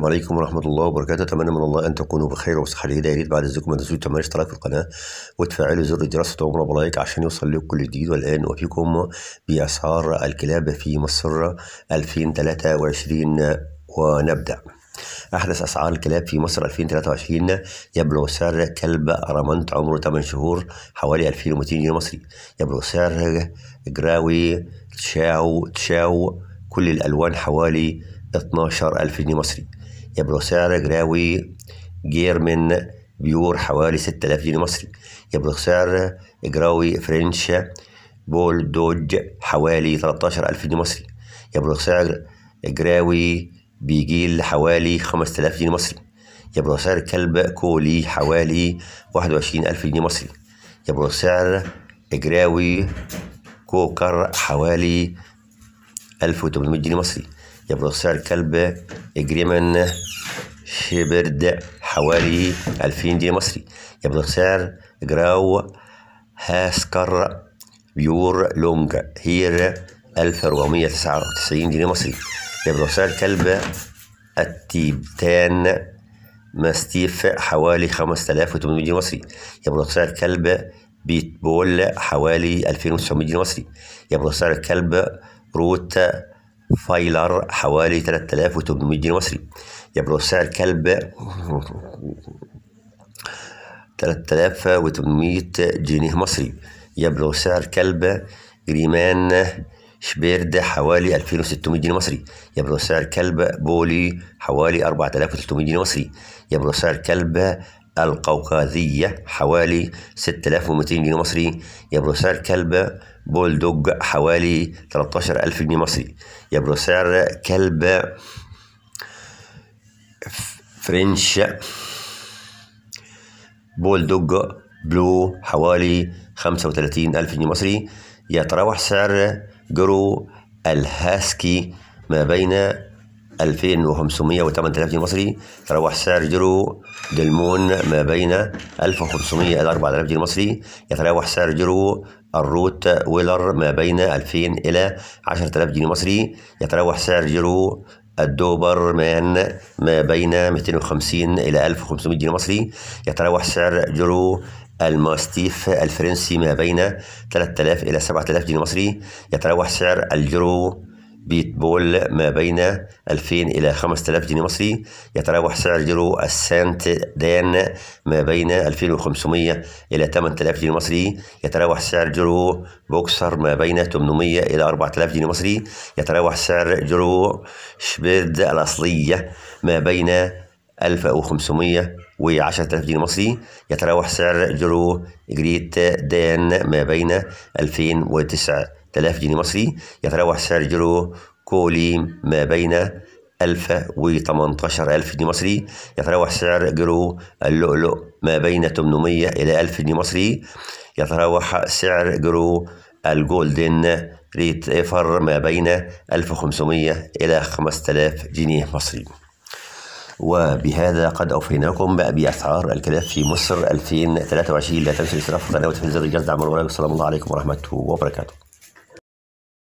السلام عليكم ورحمة الله وبركاته أتمنى من الله أن تكونوا بخير وصحة جيدة يا ريت بعد إذنكم ما تنسوش تعملوا اشتراك في القناة وتفعلوا زر الجرس وتعملوا بلايك عشان يوصل لكم كل جديد والآن وفيكم بأسعار الكلاب في مصر 2023 ونبدأ أحدث أسعار الكلاب في مصر 2023 يبلغ سعر كلب رمانت عمره 8 شهور حوالي 2200 جنيه مصري يبلغ سعر جراوي تشاو تشاو كل الألوان حوالي 12 ألف جنيه مصري يبلغ سعر جراوي جيرمن بيور حوالي 6000 جنيه مصري يبلغ سعر جراوي فرنش بول دوج حوالي 13000 جنيه مصري يبلغ سعر جراوي بيجيل حوالي 5000 جنيه مصري يبلغ سعر كلب كولي حوالي 21000 جنيه مصري يبلغ سعر جراوي كوكر حوالي 1800 جنيه مصري يبلغ سعر كلب جريمن شيبرد حوالي 2000 جنيه مصري يبلغ سعر جراو هاسكر بيور لونج هير 1499 جنيه مصري يبلغ سعر كلب التيبتان ماستيف حوالي 5800 جنيه مصري يبلغ سعر كلب بيتبول حوالي 2900 جنيه مصري يبلغ سعر الكلب بروت فايلر حوالي 3800 جنيه مصري يبلغ سعر كلب 3800 جنيه مصري يبلغ سعر كلب جريمان شبيرد حوالي 2600 جنيه مصري يبلغ سعر كلب بولي حوالي 4300 جنيه مصري يبلغ سعر كلب القوقازية حوالي 6200 جنيه مصري يا كلب بول بولدوج حوالي 13000 جنيه مصري يا سعر كلب فرنش بولدوج بلو حوالي 35000 جنيه مصري يتراوح سعر جرو الهاسكي ما بين 2500 و8000 جنيه مصري تراوح سعر جرو دلمون ما بين 1500 إلى 4000 جنيه مصري يتراوح سعر جرو الروت ويلر ما بين 2000 إلى 10000 جنيه مصري يتراوح سعر جرو الدوبر مان ما بين 250 إلى 1500 جنيه مصري يتراوح سعر جرو الماستيف الفرنسي ما بين 3000 إلى 7000 جنيه مصري يتراوح سعر الجرو بيتبول ما بين 2000 إلى 5000 جنيه مصري يتراوح سعر اليورو السنت دان ما بين 2500 إلى 8000 جنيه مصري يتراوح سعر اليورو بوكسر ما بين 800 إلى 4000 جنيه مصري يتراوح سعر اليورو شبيد الأصلية ما بين 1500 و 10000 جنيه مصري يتراوح سعر جرو جريت دان ما بين و 9000 جنيه مصري يتراوح سعر جرو كولي ما بين 1000 و 18000 جنيه مصري يتراوح سعر جرو اللؤلؤ ما بين 800 إلى 1000 جنيه مصري يتراوح سعر جرو الجولدن ريت ايفر ما بين 1500 إلى 5000 جنيه مصري وبهذا قد أوفيناكم بأسعار الكلاب في مصر 2023 لا تنسوا الاشتراك في القناة وتفعيل زر الجرس دعم الرجل الله عليكم ورحمة وبركاته